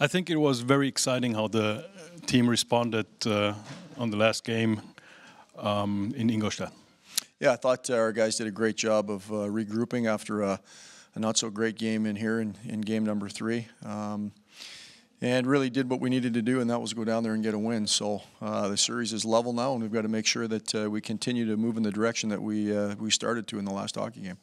I think it was very exciting how the team responded uh, on the last game um, in Ingolstadt. Yeah, I thought uh, our guys did a great job of uh, regrouping after a, a, not so great game in here in, in game number three. Um, and really did what we needed to do, and that was go down there and get a win. So uh, the series is level now, and we've got to make sure that uh, we continue to move in the direction that we uh, we started to in the last hockey game.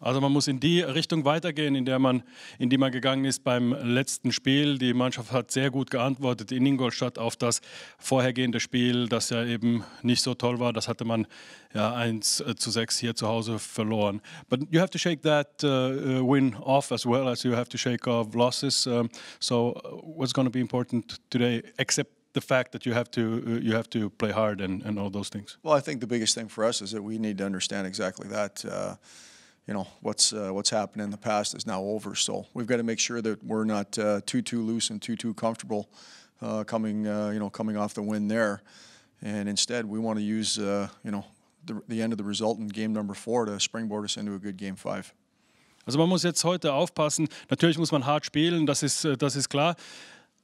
Also man muss in die Richtung weitergehen, in, der man, in die man gegangen ist beim letzten Spiel. Die Mannschaft hat sehr gut geantwortet in Ingolstadt auf das vorhergehende Spiel, das ja eben nicht so toll war. Das hatte man ja 1 äh, zu 6 hier zu Hause verloren. But you have to shake that uh, win off as well as you have to shake off losses. Um, so uh, what's going to be important today, except the fact that you have to uh, you have to play hard and, and all those things. Well, I think the biggest thing for us is that we need to understand exactly that. Uh, you know what's uh, what's happened in the past is now over. So we've got to make sure that we're not uh, too too loose and too too comfortable uh, coming uh, you know coming off the win there, and instead we want to use uh, you know the, the end of the result in game number four to springboard us into a good game five. Also man muss jetzt heute aufpassen. Natürlich muss man hart spielen, das ist äh, das ist klar.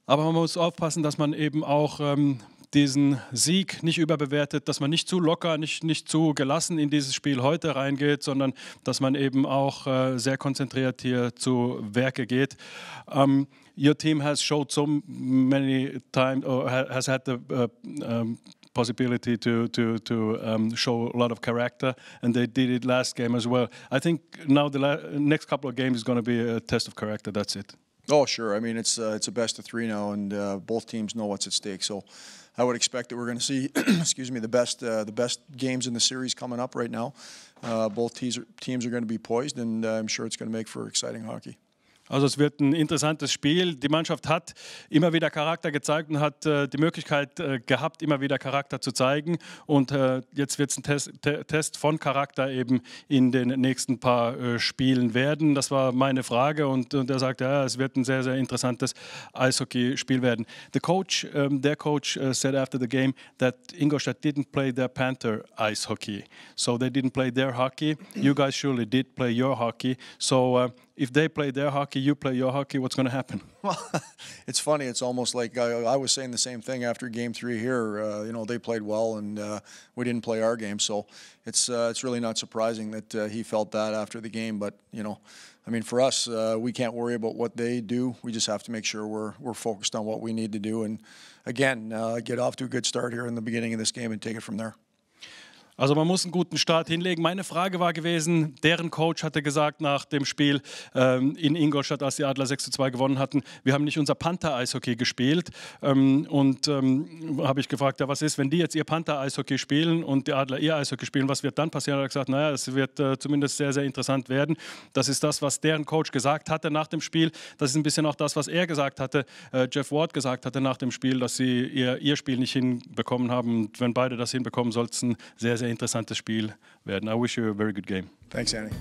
Aber man muss aufpassen, dass man eben auch ähm diesen Sieg nicht überbewertet, dass man nicht zu locker, nicht, nicht zu gelassen in dieses Spiel heute reingeht, sondern dass man eben auch äh, sehr konzentriert hier zu Werke geht. Um, ähm, your team has showed so many times or has had the uh, um, possibility to to to um, show a lot of character, and they did it last game as well. I think now the next couple of games is going to be a test of character. That's it. Oh, sure. I mean, it's uh, it's a best of three now, and uh, both teams know what's at stake. So, I would expect that we're going to see, excuse me, the best uh, the best games in the series coming up right now. Uh, both teams teams are going to be poised, and uh, I'm sure it's going to make for exciting hockey. Also es wird ein interessantes Spiel. Die Mannschaft hat immer wieder Charakter gezeigt und hat äh, die Möglichkeit äh, gehabt, immer wieder Charakter zu zeigen. Und äh, jetzt wird es ein Test, te Test, von Charakter eben in den nächsten paar äh, Spielen werden. Das war meine Frage und, und er sagt, ja, es wird ein sehr, sehr interessantes Eishockeyspiel werden. The coach, um, ähm, their coach uh, said after the game that Ingolstadt didn't play their Panther Eishockey. hockey. So they didn't play their hockey. You guys surely did play your hockey. So uh, if they play their hockey, you play your hockey, what's going to happen? Well, it's funny. It's almost like I, I, was saying the same thing after game three here. Uh, you know, they played well and uh, we didn't play our game. So it's, uh, it's really not surprising that uh, he felt that after the game. But, you know, I mean, for us, uh, we can't worry about what they do. We just have to make sure we're, we're focused on what we need to do. And again, uh, get off to a good start here in the beginning of this game and take it from there. Also man muss einen guten Start hinlegen. Meine Frage war gewesen, deren Coach hatte gesagt nach dem Spiel ähm, in Ingolstadt, als die Adler 6 zu 2 gewonnen hatten, wir haben nicht unser Panther-Eishockey gespielt. Ähm, und ähm, habe ich gefragt, ja, was ist, wenn die jetzt ihr Panther-Eishockey spielen und die Adler ihr Eishockey spielen, was wird dann passieren? Er hat gesagt, naja, es wird äh, zumindest sehr, sehr interessant werden. Das ist das, was deren Coach gesagt hatte nach dem Spiel. Das ist ein bisschen auch das, was er gesagt hatte, äh, Jeff Ward gesagt hatte nach dem Spiel, dass sie ihr, ihr Spiel nicht hinbekommen haben. Und wenn beide das hinbekommen, soll es ein sehr, sehr interessantes Spiel werden. I wish you a very good game. Thanks, Annie.